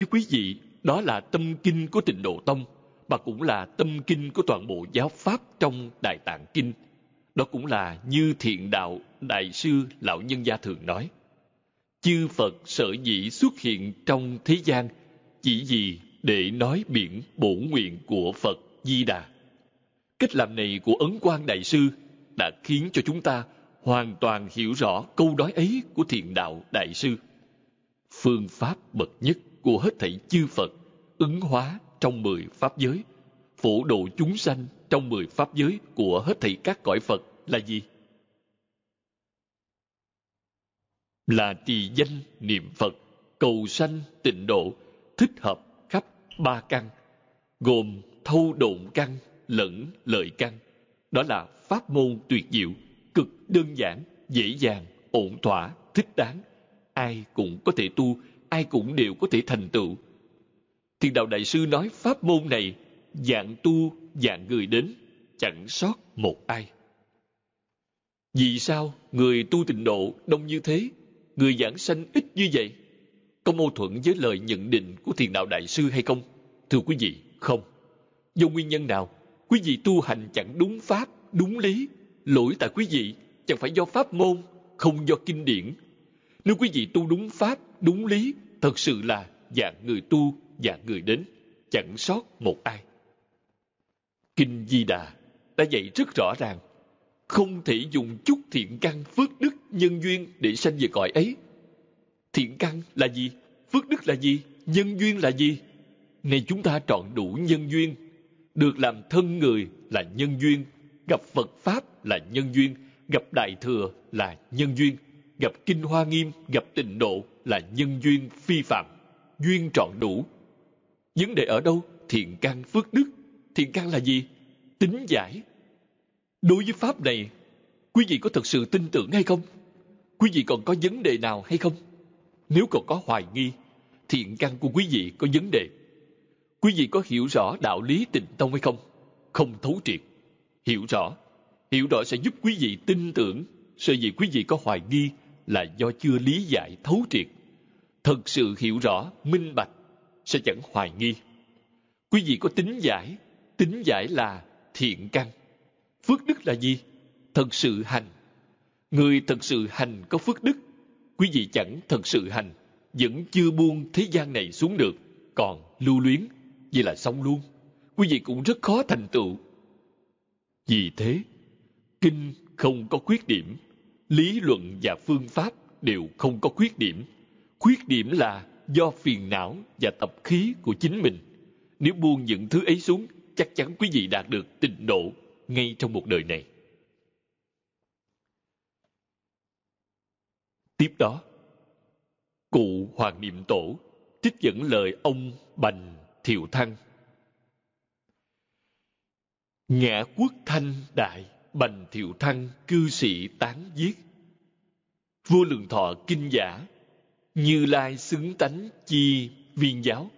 Thưa quý vị, đó là tâm kinh của tịnh độ tông và cũng là tâm kinh của toàn bộ giáo pháp trong Đại Tạng Kinh. Đó cũng là như thiện đạo Đại sư Lão Nhân Gia thường nói. Chư Phật sở dĩ xuất hiện trong thế gian chỉ vì để nói biển bổ nguyện của Phật Di Đà. Cách làm này của Ấn Quang Đại sư đã khiến cho chúng ta hoàn toàn hiểu rõ câu nói ấy của thiện đạo Đại sư. Phương pháp bậc nhất của hết thảy chư Phật, ứng hóa trong mười pháp giới, phổ độ chúng sanh trong mười pháp giới của hết thảy các cõi Phật là gì? Là trì danh niệm Phật, cầu sanh tịnh độ, thích hợp khắp ba căn, gồm thâu độn căn lẫn lợi căn. Đó là pháp môn tuyệt diệu, cực đơn giản, dễ dàng, ổn thỏa, thích đáng. Ai cũng có thể tu, ai cũng đều có thể thành tựu. Thiền đạo Đại Sư nói pháp môn này, dạng tu, dạng người đến, chẳng sót một ai. Vì sao người tu tịnh độ đông như thế, người giảng sanh ít như vậy? Có mâu thuẫn với lời nhận định của thiền đạo đại sư hay không? Thưa quý vị, không. Do nguyên nhân nào, quý vị tu hành chẳng đúng pháp, đúng lý, lỗi tại quý vị chẳng phải do pháp môn, không do kinh điển. Nếu quý vị tu đúng pháp, đúng lý, thật sự là dạng người tu, dạng người đến, chẳng sót một ai. Kinh Di Đà đã dạy rất rõ ràng, không thể dùng chút thiện căn phước đức nhân duyên để sanh về cõi ấy. Thiện căn là gì? Phước đức là gì? Nhân duyên là gì? nay chúng ta trọn đủ nhân duyên, được làm thân người là nhân duyên, gặp Phật Pháp là nhân duyên, gặp Đại Thừa là nhân duyên, gặp kinh hoa nghiêm, gặp tịnh độ là nhân duyên phi phạm, duyên trọn đủ. Vấn đề ở đâu? Thiện căn phước đức. Thiện căn là gì? Tính giải. Đối với Pháp này, quý vị có thật sự tin tưởng hay không? Quý vị còn có vấn đề nào hay không? Nếu còn có hoài nghi, thiện căn của quý vị có vấn đề. Quý vị có hiểu rõ đạo lý tịnh tông hay không? Không thấu triệt. Hiểu rõ. Hiểu rõ sẽ giúp quý vị tin tưởng, sợ gì quý vị có hoài nghi là do chưa lý giải thấu triệt. Thật sự hiểu rõ, minh bạch, sẽ chẳng hoài nghi. Quý vị có tính giải, tính giải là thiện căn. Phước đức là gì? Thật sự hành. Người thật sự hành có phước đức, quý vị chẳng thật sự hành, vẫn chưa buông thế gian này xuống được, còn lưu luyến, vậy là xong luôn. Quý vị cũng rất khó thành tựu. Vì thế, kinh không có khuyết điểm lý luận và phương pháp đều không có khuyết điểm khuyết điểm là do phiền não và tập khí của chính mình nếu buông những thứ ấy xuống chắc chắn quý vị đạt được tịnh độ ngay trong một đời này tiếp đó cụ hoàng niệm tổ trích dẫn lời ông bành thiệu thăng ngã quốc thanh đại bành thiệu thăng cư sĩ tán giết vua lượng thọ kinh giả như lai xứng tánh chi viên giáo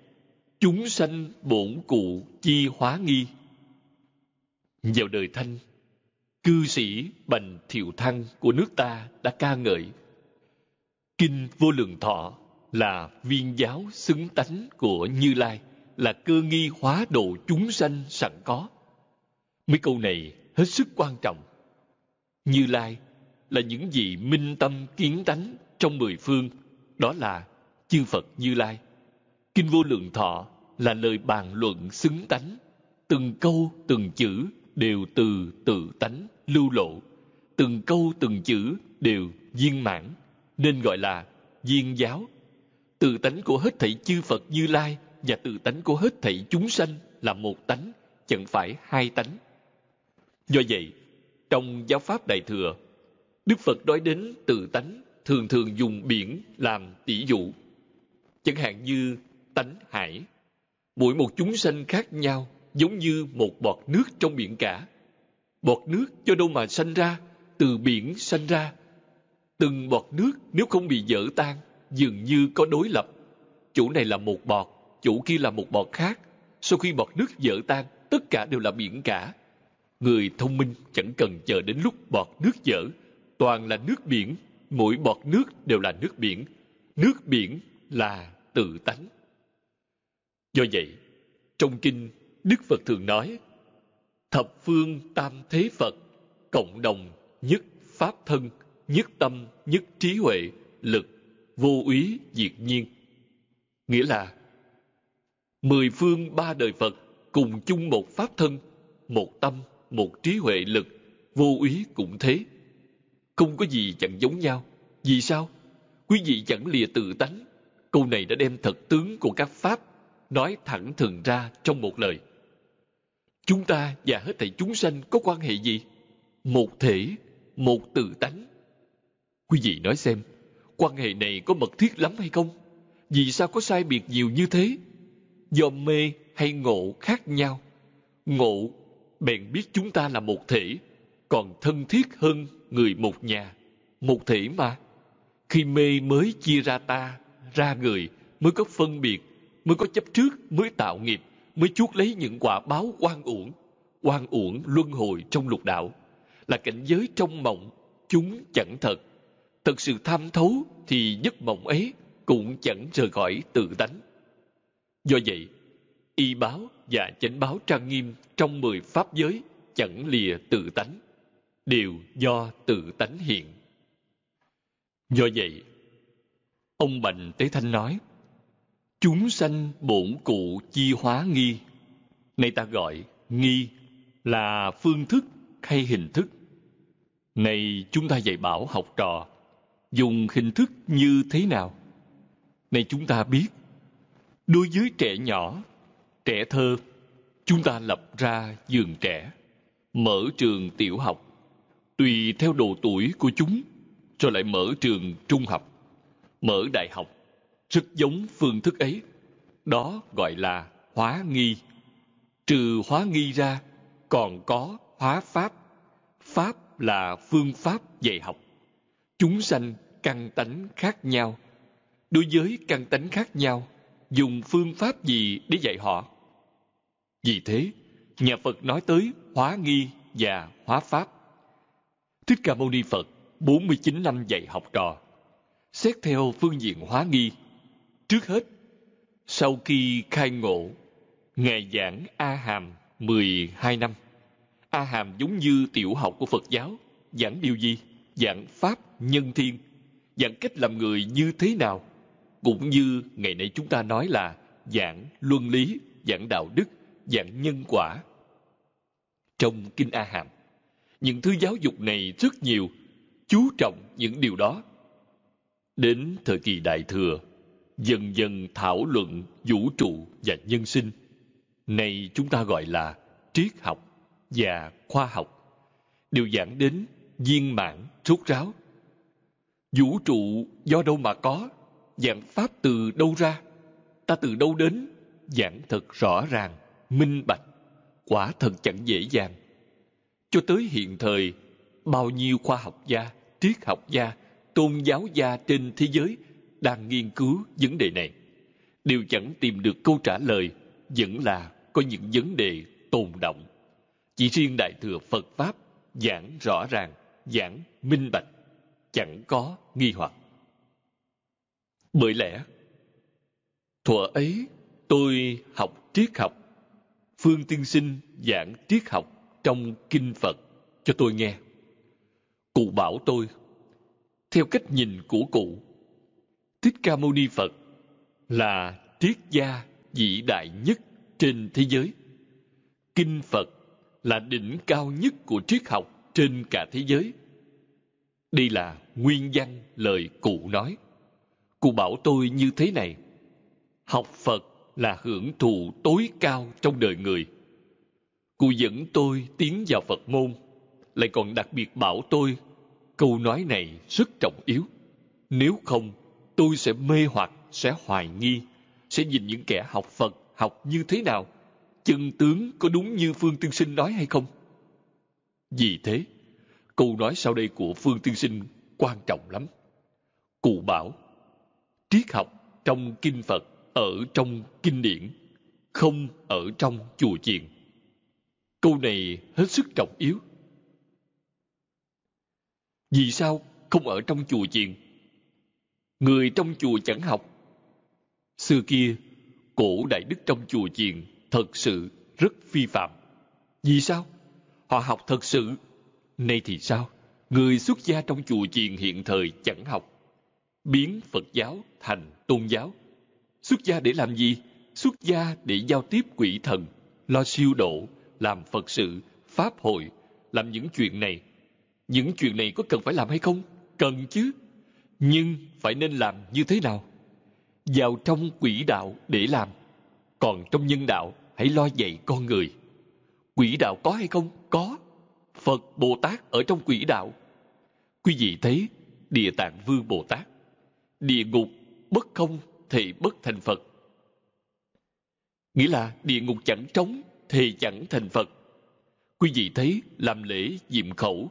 chúng sanh bổn cụ chi hóa nghi vào đời thanh cư sĩ bành thiệu thăng của nước ta đã ca ngợi kinh vô lượng thọ là viên giáo xứng tánh của như lai là cơ nghi hóa độ chúng sanh sẵn có mấy câu này hết sức quan trọng. Như Lai là những vị minh tâm kiến tánh trong mười phương, đó là chư Phật Như Lai. Kinh Vô Lượng Thọ là lời bàn luận xứng tánh, từng câu từng chữ đều từ tự tánh lưu lộ, từng câu từng chữ đều viên mãn, nên gọi là viên giáo. Từ tánh của hết thảy chư Phật Như Lai và từ tánh của hết thảy chúng sanh là một tánh, chẳng phải hai tánh Do vậy, trong giáo pháp Đại Thừa, Đức Phật nói đến tự tánh thường thường dùng biển làm tỷ dụ. Chẳng hạn như tánh hải. Mỗi một chúng sanh khác nhau giống như một bọt nước trong biển cả. Bọt nước cho đâu mà sanh ra? Từ biển sanh ra. Từng bọt nước nếu không bị dở tan, dường như có đối lập. Chủ này là một bọt, chủ kia là một bọt khác. Sau khi bọt nước dở tan, tất cả đều là biển cả, Người thông minh chẳng cần chờ đến lúc bọt nước dở. Toàn là nước biển, mỗi bọt nước đều là nước biển. Nước biển là tự tánh. Do vậy, trong kinh, Đức Phật thường nói, Thập phương tam thế Phật, cộng đồng nhất pháp thân, nhất tâm, nhất trí huệ, lực, vô úy, diệt nhiên. Nghĩa là, mười phương ba đời Phật cùng chung một pháp thân, một tâm, một trí huệ lực, vô úy cũng thế. Không có gì chẳng giống nhau. Vì sao? Quý vị chẳng lìa tự tánh. Câu này đã đem thật tướng của các Pháp nói thẳng thường ra trong một lời. Chúng ta và hết thảy chúng sanh có quan hệ gì? Một thể, một tự tánh. Quý vị nói xem, quan hệ này có mật thiết lắm hay không? Vì sao có sai biệt nhiều như thế? Do mê hay ngộ khác nhau? Ngộ bèn biết chúng ta là một thể, còn thân thiết hơn người một nhà, một thể mà. Khi mê mới chia ra ta, ra người, mới có phân biệt, mới có chấp trước, mới tạo nghiệp, mới chuốc lấy những quả báo oan uổng, oan uổng luân hồi trong lục đạo, là cảnh giới trong mộng, chúng chẳng thật. Thật sự tham thấu thì giấc mộng ấy cũng chẳng rời khỏi tự tánh. Do vậy, y báo và chánh báo trang nghiêm trong mười pháp giới chẳng lìa tự tánh, đều do tự tánh hiện. Do vậy, ông Bành Tế Thanh nói, chúng sanh bổn cụ chi hóa nghi, nay ta gọi nghi là phương thức hay hình thức. Này chúng ta dạy bảo học trò, dùng hình thức như thế nào? Này chúng ta biết, đối với trẻ nhỏ Trẻ thơ, chúng ta lập ra giường trẻ, mở trường tiểu học, tùy theo độ tuổi của chúng, rồi lại mở trường trung học, mở đại học, rất giống phương thức ấy. Đó gọi là hóa nghi. Trừ hóa nghi ra, còn có hóa pháp. Pháp là phương pháp dạy học. Chúng sanh căn tánh khác nhau. Đối với căn tánh khác nhau, dùng phương pháp gì để dạy họ? Vì thế, nhà Phật nói tới hóa nghi và hóa pháp. Thích Ca Mâu Ni Phật, 49 năm dạy học trò. Xét theo phương diện hóa nghi, trước hết, sau khi khai ngộ, Ngài giảng A Hàm 12 năm. A Hàm giống như tiểu học của Phật giáo, giảng điều gì? Giảng Pháp nhân thiên, giảng cách làm người như thế nào? Cũng như ngày nay chúng ta nói là giảng luân lý, giảng đạo đức, dạng nhân quả. Trong Kinh A Hàm, những thứ giáo dục này rất nhiều, chú trọng những điều đó. Đến thời kỳ Đại Thừa, dần dần thảo luận vũ trụ và nhân sinh. Này chúng ta gọi là triết học và khoa học, đều giảng đến viên mãn rốt ráo. Vũ trụ do đâu mà có, dạng pháp từ đâu ra, ta từ đâu đến, giảng thật rõ ràng minh bạch quả thật chẳng dễ dàng cho tới hiện thời bao nhiêu khoa học gia triết học gia tôn giáo gia trên thế giới đang nghiên cứu vấn đề này đều chẳng tìm được câu trả lời vẫn là có những vấn đề tồn động chỉ riêng đại thừa phật pháp giảng rõ ràng giảng minh bạch chẳng có nghi hoặc bởi lẽ thuở ấy tôi học triết học Phương Tiên Sinh giảng triết học trong Kinh Phật cho tôi nghe. Cụ bảo tôi, theo cách nhìn của cụ, Thích Ca Mâu Ni Phật là triết gia vĩ đại nhất trên thế giới. Kinh Phật là đỉnh cao nhất của triết học trên cả thế giới. Đây là nguyên văn lời cụ nói. Cụ bảo tôi như thế này. Học Phật là hưởng thụ tối cao trong đời người. Cụ dẫn tôi tiến vào Phật môn, lại còn đặc biệt bảo tôi câu nói này rất trọng yếu. Nếu không, tôi sẽ mê hoặc, sẽ hoài nghi, sẽ nhìn những kẻ học Phật học như thế nào, chân tướng có đúng như Phương Tiên Sinh nói hay không? Vì thế, câu nói sau đây của Phương Tiên Sinh quan trọng lắm. Cụ bảo, triết học trong Kinh Phật ở trong kinh điển, không ở trong chùa chiền. Câu này hết sức trọng yếu. Vì sao không ở trong chùa chiền? Người trong chùa chẳng học. Xưa kia, cổ đại đức trong chùa chiền thật sự rất phi phạm. Vì sao? Họ học thật sự. Nay thì sao? Người xuất gia trong chùa chiền hiện thời chẳng học. Biến Phật giáo thành tôn giáo Xuất gia để làm gì? Xuất gia để giao tiếp quỷ thần, lo siêu độ, làm Phật sự, Pháp hội, làm những chuyện này. Những chuyện này có cần phải làm hay không? Cần chứ. Nhưng phải nên làm như thế nào? Vào trong quỷ đạo để làm. Còn trong nhân đạo, hãy lo dạy con người. Quỷ đạo có hay không? Có. Phật Bồ Tát ở trong quỷ đạo. Quý vị thấy Địa Tạng Vương Bồ Tát, địa ngục bất không thì bất thành Phật. Nghĩa là địa ngục chẳng trống thì chẳng thành Phật. Quý vị thấy làm lễ diệm khẩu,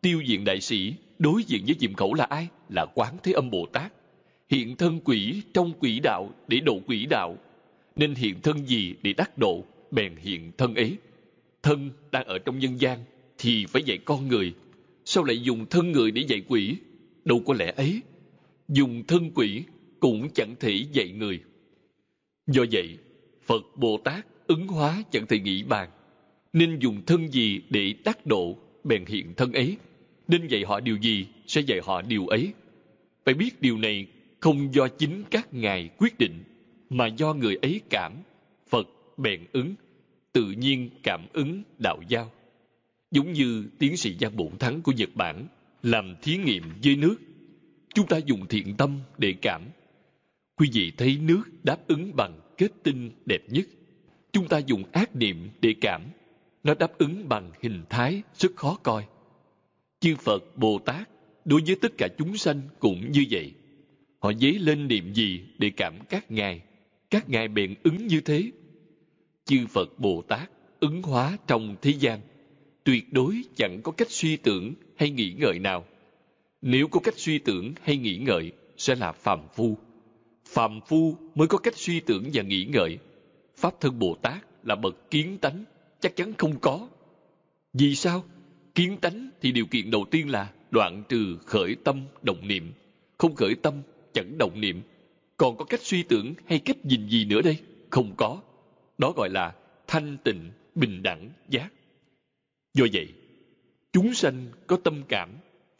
tiêu diện đại sĩ đối diện với diệm khẩu là ai? Là Quán Thế Âm Bồ Tát. Hiện thân quỷ trong quỷ đạo để độ quỷ đạo. Nên hiện thân gì để đắc độ, bèn hiện thân ấy. Thân đang ở trong nhân gian thì phải dạy con người. Sao lại dùng thân người để dạy quỷ? Đâu có lẽ ấy. Dùng thân quỷ cũng chẳng thể dạy người. Do vậy, Phật Bồ Tát ứng hóa chẳng thể nghĩ bàn, nên dùng thân gì để tác độ bèn hiện thân ấy. Nên dạy họ điều gì sẽ dạy họ điều ấy. Phải biết điều này không do chính các ngài quyết định, mà do người ấy cảm, Phật bèn ứng, tự nhiên cảm ứng đạo giao. Giống như tiến sĩ Giang bụng Thắng của Nhật Bản làm thí nghiệm dưới nước. Chúng ta dùng thiện tâm để cảm Quý vị thấy nước đáp ứng bằng kết tinh đẹp nhất. Chúng ta dùng ác niệm để cảm. Nó đáp ứng bằng hình thái rất khó coi. Chư Phật, Bồ Tát, đối với tất cả chúng sanh cũng như vậy. Họ dấy lên niệm gì để cảm các ngài. Các ngài bèn ứng như thế. Chư Phật, Bồ Tát, ứng hóa trong thế gian. Tuyệt đối chẳng có cách suy tưởng hay nghĩ ngợi nào. Nếu có cách suy tưởng hay nghĩ ngợi sẽ là phàm phu phàm phu mới có cách suy tưởng và nghĩ ngợi pháp thân bồ tát là bậc kiến tánh chắc chắn không có vì sao kiến tánh thì điều kiện đầu tiên là đoạn trừ khởi tâm động niệm không khởi tâm chẳng động niệm còn có cách suy tưởng hay cách nhìn gì nữa đây không có đó gọi là thanh tịnh bình đẳng giác do vậy chúng sanh có tâm cảm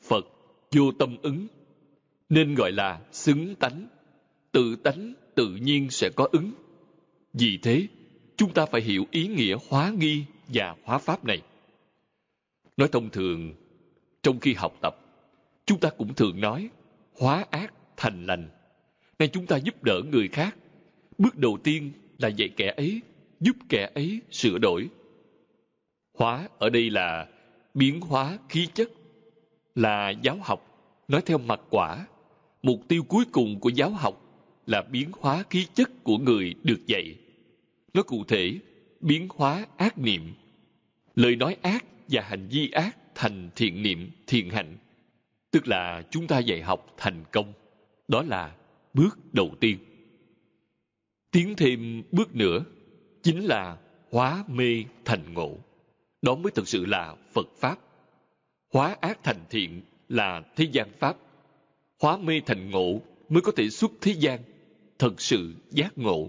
phật vô tâm ứng nên gọi là xứng tánh tự tánh tự nhiên sẽ có ứng. Vì thế, chúng ta phải hiểu ý nghĩa hóa nghi và hóa pháp này. Nói thông thường, trong khi học tập, chúng ta cũng thường nói hóa ác thành lành. Nay chúng ta giúp đỡ người khác, bước đầu tiên là dạy kẻ ấy, giúp kẻ ấy sửa đổi. Hóa ở đây là biến hóa khí chất, là giáo học, nói theo mặt quả. Mục tiêu cuối cùng của giáo học là biến hóa khí chất của người được dạy. Nó cụ thể, biến hóa ác niệm. Lời nói ác và hành vi ác thành thiện niệm, thiện hạnh. Tức là chúng ta dạy học thành công. Đó là bước đầu tiên. Tiến thêm bước nữa, chính là hóa mê thành ngộ. Đó mới thực sự là Phật Pháp. Hóa ác thành thiện là thế gian Pháp. Hóa mê thành ngộ mới có thể xuất thế gian thật sự giác ngộ.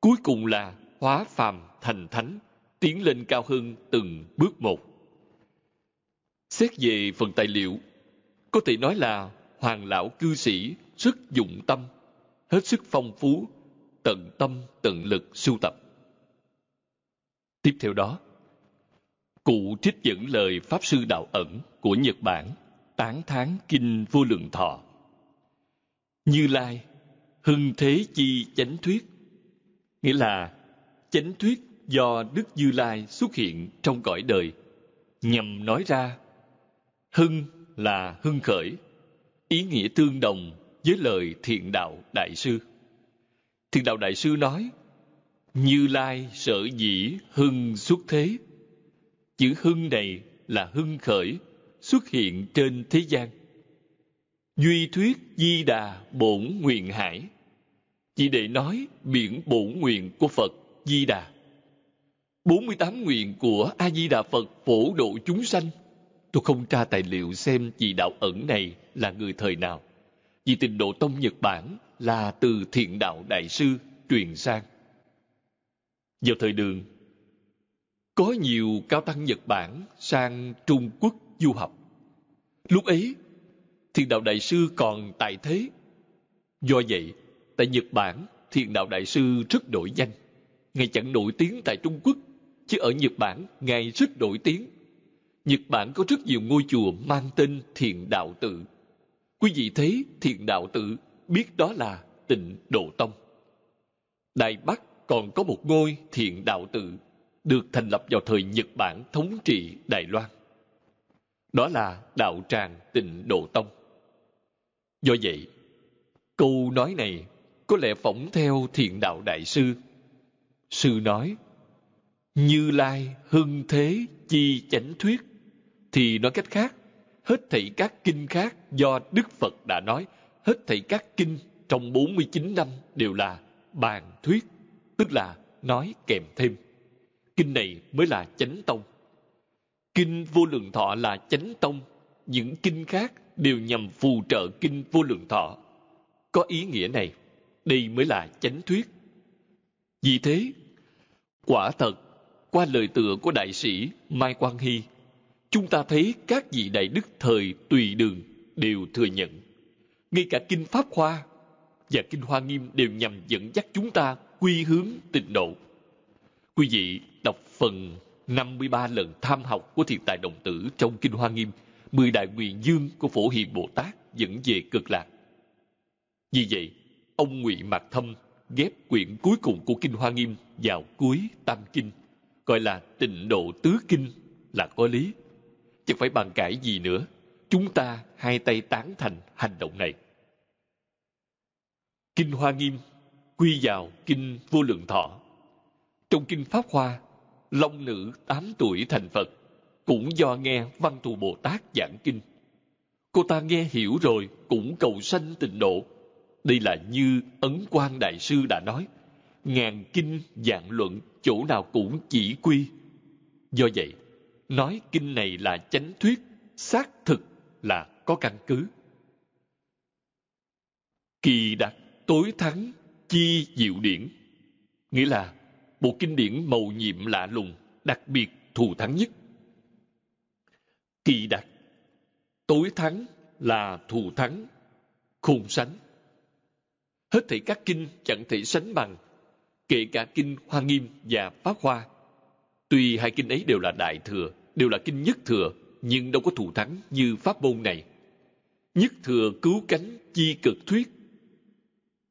Cuối cùng là hóa phàm thành thánh, tiến lên cao hơn từng bước một. Xét về phần tài liệu, có thể nói là hoàng lão cư sĩ rất dụng tâm, hết sức phong phú, tận tâm tận lực sưu tập. Tiếp theo đó, cụ trích dẫn lời Pháp Sư Đạo Ẩn của Nhật Bản, tán thán Kinh Vô Lượng Thọ. Như Lai hưng thế chi chánh thuyết nghĩa là chánh thuyết do đức như lai xuất hiện trong cõi đời nhằm nói ra hưng là hưng khởi ý nghĩa tương đồng với lời thiện đạo đại sư thiện đạo đại sư nói như lai sở dĩ hưng xuất thế chữ hưng này là hưng khởi xuất hiện trên thế gian duy thuyết di đà bổn nguyện hải chỉ để nói biển bổ nguyện của Phật Di Đà. 48 nguyện của A-di-đà Phật phổ độ chúng sanh. Tôi không tra tài liệu xem vị đạo ẩn này là người thời nào. Vì tình độ tông Nhật Bản là từ thiện đạo đại sư truyền sang. Vào thời đường, có nhiều cao tăng Nhật Bản sang Trung Quốc du học. Lúc ấy, thiền đạo đại sư còn tại thế. Do vậy, Tại Nhật Bản, thiền đạo đại sư rất nổi danh. Ngài chẳng nổi tiếng tại Trung Quốc, chứ ở Nhật Bản, Ngài rất nổi tiếng. Nhật Bản có rất nhiều ngôi chùa mang tên thiền đạo tự. Quý vị thấy thiền đạo tự biết đó là tịnh Độ Tông. Đài Bắc còn có một ngôi thiền đạo tự được thành lập vào thời Nhật Bản thống trị Đài Loan. Đó là Đạo Tràng Tịnh Độ Tông. Do vậy, câu nói này có lẽ phỏng theo thiền đạo đại sư sư nói như lai hưng thế chi chánh thuyết thì nói cách khác hết thảy các kinh khác do đức phật đã nói hết thảy các kinh trong 49 năm đều là bàn thuyết tức là nói kèm thêm kinh này mới là chánh tông kinh vô lượng thọ là chánh tông những kinh khác đều nhằm phù trợ kinh vô lượng thọ có ý nghĩa này đây mới là chánh thuyết. Vì thế, quả thật, qua lời tựa của đại sĩ Mai Quang Hy, chúng ta thấy các vị đại đức thời tùy đường đều thừa nhận. Ngay cả Kinh Pháp khoa và Kinh Hoa Nghiêm đều nhằm dẫn dắt chúng ta quy hướng tịnh độ. Quý vị đọc phần 53 lần tham học của thiền tài đồng tử trong Kinh Hoa Nghiêm, mười đại nguyện dương của Phổ Hiền Bồ Tát dẫn về cực lạc. Vì vậy, ông ngụy mạc thâm ghép quyển cuối cùng của kinh hoa nghiêm vào cuối tam kinh gọi là tịnh độ tứ kinh là có lý chẳng phải bàn cãi gì nữa chúng ta hai tay tán thành hành động này kinh hoa nghiêm quy vào kinh vô lượng thọ trong kinh pháp hoa long nữ tám tuổi thành phật cũng do nghe văn thù bồ tát giảng kinh cô ta nghe hiểu rồi cũng cầu sanh tịnh độ đây là như Ấn Quang Đại Sư đã nói, ngàn kinh vạn luận chỗ nào cũng chỉ quy. Do vậy, nói kinh này là chánh thuyết, xác thực là có căn cứ. Kỳ đặc tối thắng chi diệu điển, nghĩa là bộ kinh điển màu nhiệm lạ lùng, đặc biệt thù thắng nhất. Kỳ đặc tối thắng là thù thắng, khung sánh hết thảy các kinh chẳng thể sánh bằng, kể cả kinh Hoa Nghiêm và Pháp Hoa. Tuy hai kinh ấy đều là đại thừa, đều là kinh nhất thừa, nhưng đâu có thù thắng như pháp môn này. Nhất thừa cứu cánh chi cực thuyết,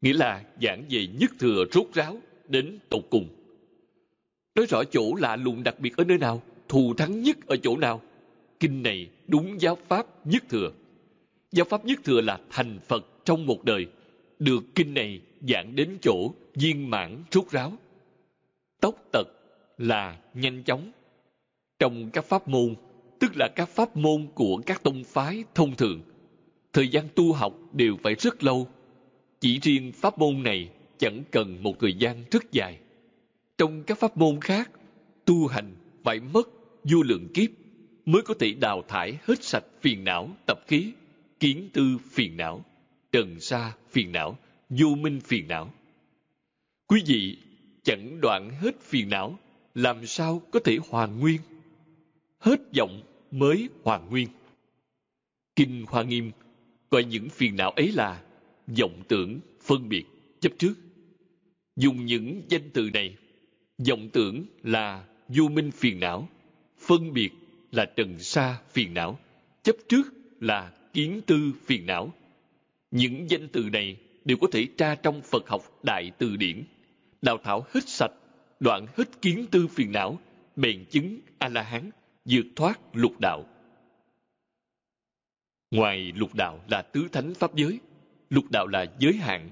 nghĩa là giảng về nhất thừa rốt ráo đến tột cùng. Nói rõ chỗ lạ lùng đặc biệt ở nơi nào, thù thắng nhất ở chỗ nào. Kinh này đúng giáo pháp nhất thừa. Giáo pháp nhất thừa là thành Phật trong một đời, được kinh này dạng đến chỗ viên mãn rút ráo. Tốc tật là nhanh chóng. Trong các pháp môn, tức là các pháp môn của các tông phái thông thường, thời gian tu học đều phải rất lâu. Chỉ riêng pháp môn này chẳng cần một thời gian rất dài. Trong các pháp môn khác, tu hành phải mất vô lượng kiếp mới có thể đào thải hết sạch phiền não tập khí, kiến tư phiền não trần sa phiền não, vô minh phiền não. Quý vị chẳng đoạn hết phiền não, làm sao có thể hoàn nguyên? Hết vọng mới hoàn nguyên. Kinh Hoa Nghiêm gọi những phiền não ấy là vọng tưởng, phân biệt, chấp trước. Dùng những danh từ này, vọng tưởng là vô minh phiền não, phân biệt là trần sa phiền não, chấp trước là kiến tư phiền não, những danh từ này đều có thể tra trong Phật học Đại Từ Điển. Đào Thảo hết sạch, đoạn hết kiến tư phiền não, bèn chứng A-la-hán, vượt thoát lục đạo. Ngoài lục đạo là tứ thánh pháp giới, lục đạo là giới hạn.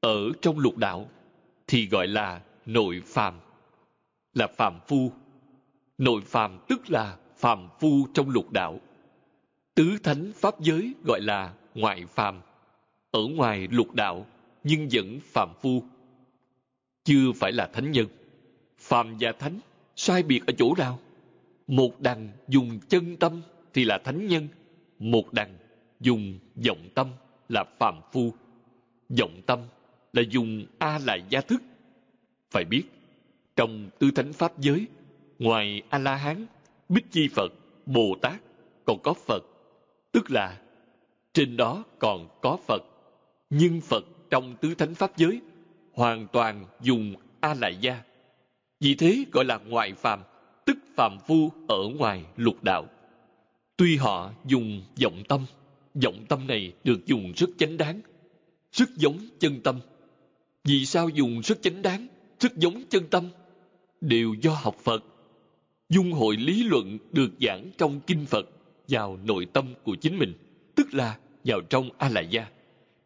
Ở trong lục đạo thì gọi là nội phàm, là phàm phu. Nội phàm tức là phàm phu trong lục đạo. Tứ thánh pháp giới gọi là ngoại phàm, ở ngoài lục đạo nhưng vẫn phàm phu. Chưa phải là thánh nhân. Phàm và thánh sai biệt ở chỗ nào? Một đằng dùng chân tâm thì là thánh nhân, một đằng dùng vọng tâm là phàm phu. Vọng tâm là dùng a la gia thức. Phải biết, trong tứ thánh pháp giới, ngoài A La Hán, Bích Chi Phật, Bồ Tát còn có Phật, tức là trên đó còn có Phật. Nhưng Phật trong tứ thánh pháp giới hoàn toàn dùng a lại gia vì thế gọi là ngoại phàm tức phàm phu ở ngoài lục đạo tuy họ dùng vọng tâm vọng tâm này được dùng rất chánh đáng rất giống chân tâm vì sao dùng rất chánh đáng rất giống chân tâm đều do học phật dung hội lý luận được giảng trong kinh phật vào nội tâm của chính mình tức là vào trong a la gia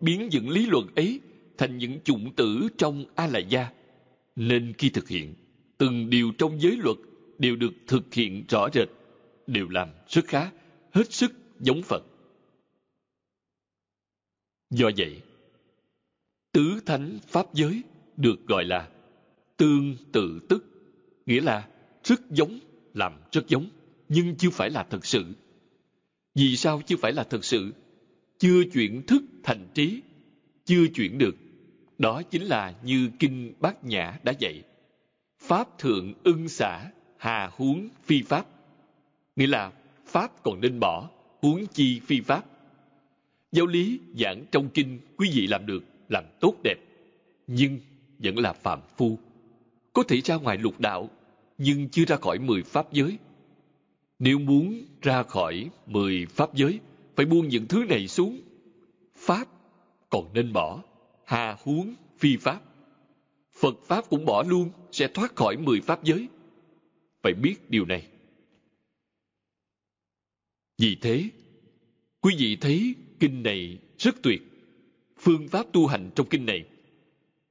biến những lý luận ấy thành những chủng tử trong a la gia nên khi thực hiện từng điều trong giới luật đều được thực hiện rõ rệt đều làm rất khá hết sức giống phật do vậy tứ thánh pháp giới được gọi là tương tự tức nghĩa là rất giống làm rất giống nhưng chưa phải là thật sự vì sao chưa phải là thật sự chưa chuyển thức thành trí, chưa chuyển được. Đó chính là như Kinh Bát Nhã đã dạy. Pháp thượng ưng xả, hà huống phi pháp. Nghĩa là Pháp còn nên bỏ, huống chi phi pháp. Giáo lý giảng trong kinh quý vị làm được, làm tốt đẹp, nhưng vẫn là phạm phu. Có thể ra ngoài lục đạo, nhưng chưa ra khỏi mười pháp giới. Nếu muốn ra khỏi mười pháp giới, phải buông những thứ này xuống. Pháp còn nên bỏ, hà huống phi pháp. Phật Pháp cũng bỏ luôn, sẽ thoát khỏi mười Pháp giới. Phải biết điều này. Vì thế, quý vị thấy kinh này rất tuyệt. Phương pháp tu hành trong kinh này.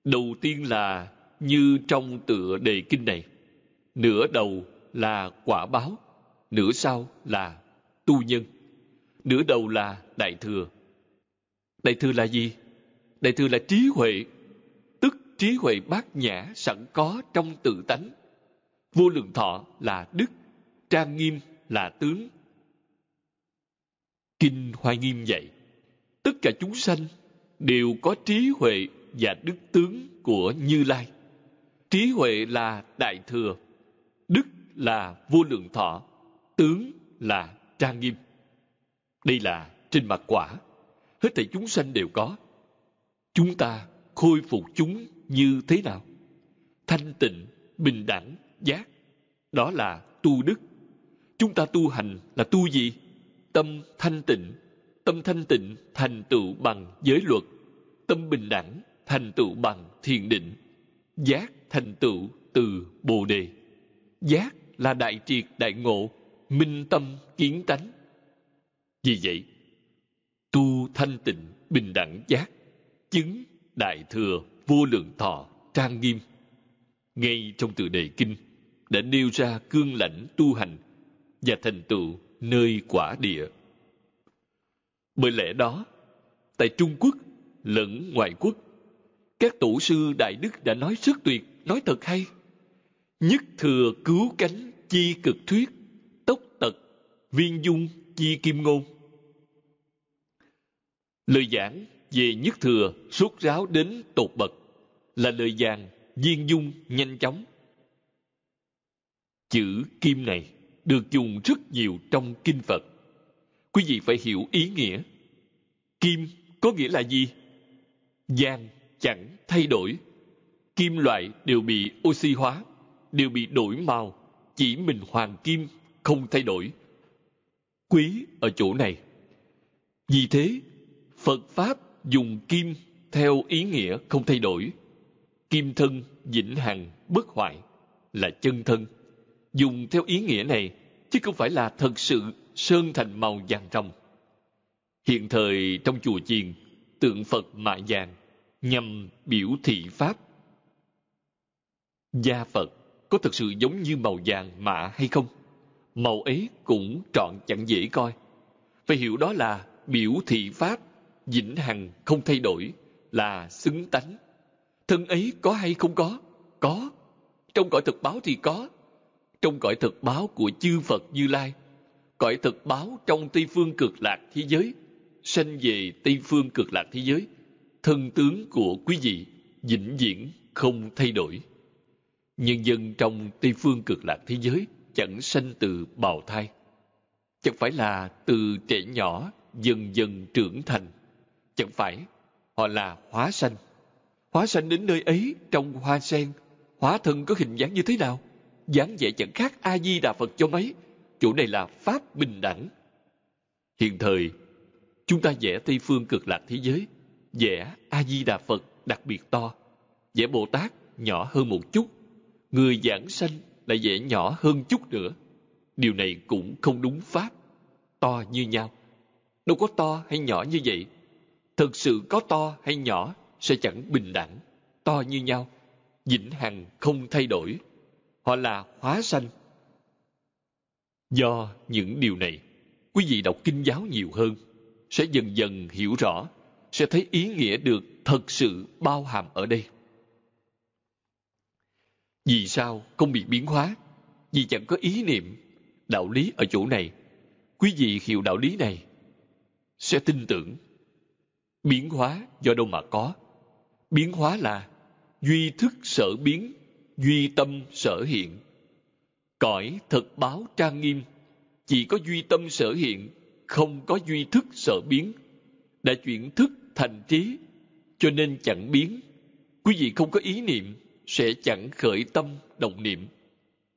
Đầu tiên là như trong tựa đề kinh này. Nửa đầu là quả báo, nửa sau là tu nhân nửa đầu là Đại Thừa. Đại Thừa là gì? Đại Thừa là trí huệ, tức trí huệ bát nhã sẵn có trong tự tánh. Vô lượng thọ là đức, trang nghiêm là tướng. Kinh Hoa Nghiêm dạy, tất cả chúng sanh đều có trí huệ và đức tướng của Như Lai. Trí huệ là Đại Thừa, đức là vô lượng thọ, tướng là trang nghiêm. Đây là trên mặt quả, hết thảy chúng sanh đều có. Chúng ta khôi phục chúng như thế nào? Thanh tịnh, bình đẳng, giác. Đó là tu đức. Chúng ta tu hành là tu gì? Tâm thanh tịnh. Tâm thanh tịnh thành tựu bằng giới luật. Tâm bình đẳng thành tựu bằng thiền định. Giác thành tựu từ Bồ Đề. Giác là đại triệt đại ngộ, minh tâm kiến tánh vì vậy, tu thanh tịnh bình đẳng giác, chứng đại thừa vô lượng thọ trang nghiêm. Ngay trong từ đề kinh đã nêu ra cương lãnh tu hành và thành tựu nơi quả địa. Bởi lẽ đó, tại Trung Quốc lẫn ngoại quốc, các tổ sư Đại Đức đã nói rất tuyệt, nói thật hay. Nhất thừa cứu cánh chi cực thuyết, tốc tật, viên dung chi Kim Ngôn. Lời giảng về nhất thừa suốt ráo đến tột bậc là lời giảng viên dung nhanh chóng. Chữ kim này được dùng rất nhiều trong kinh Phật. Quý vị phải hiểu ý nghĩa. Kim có nghĩa là gì? Giang chẳng thay đổi. Kim loại đều bị oxy hóa, đều bị đổi màu, chỉ mình hoàng kim không thay đổi quý ở chỗ này vì thế phật pháp dùng kim theo ý nghĩa không thay đổi kim thân vĩnh hằng bất hoại là chân thân dùng theo ý nghĩa này chứ không phải là thật sự sơn thành màu vàng rồng hiện thời trong chùa chiền tượng phật mạ vàng nhằm biểu thị pháp da phật có thật sự giống như màu vàng mạ hay không màu ấy cũng trọn chẳng dễ coi. Phải hiểu đó là biểu thị pháp, vĩnh hằng không thay đổi, là xứng tánh. Thân ấy có hay không có? Có. Trong cõi thực báo thì có. Trong cõi thực báo của chư Phật Như Lai, cõi thực báo trong Tây Phương cực lạc thế giới, sanh về Tây Phương cực lạc thế giới, thân tướng của quý vị vĩnh viễn không thay đổi. Nhân dân trong Tây Phương cực lạc thế giới chẳng sanh từ bào thai chẳng phải là từ trẻ nhỏ dần dần trưởng thành chẳng phải họ là hóa sanh hóa sanh đến nơi ấy trong hoa sen hóa thân có hình dáng như thế nào dáng vẻ chẳng khác a di đà phật cho mấy chỗ này là pháp bình đẳng hiện thời chúng ta vẽ tây phương cực lạc thế giới vẽ a di đà phật đặc biệt to vẽ bồ tát nhỏ hơn một chút người giảng sanh lại dễ nhỏ hơn chút nữa. Điều này cũng không đúng pháp. To như nhau. Đâu có to hay nhỏ như vậy. Thật sự có to hay nhỏ sẽ chẳng bình đẳng. To như nhau. Vĩnh hằng không thay đổi. Họ là hóa sanh. Do những điều này, quý vị đọc kinh giáo nhiều hơn, sẽ dần dần hiểu rõ, sẽ thấy ý nghĩa được thật sự bao hàm ở đây. Vì sao không bị biến hóa? Vì chẳng có ý niệm. Đạo lý ở chỗ này. Quý vị hiểu đạo lý này sẽ tin tưởng. Biến hóa do đâu mà có? Biến hóa là duy thức sở biến, duy tâm sở hiện. Cõi thật báo trang nghiêm, chỉ có duy tâm sở hiện, không có duy thức sở biến. Đã chuyển thức thành trí, cho nên chẳng biến. Quý vị không có ý niệm, sẽ chẳng khởi tâm đồng niệm.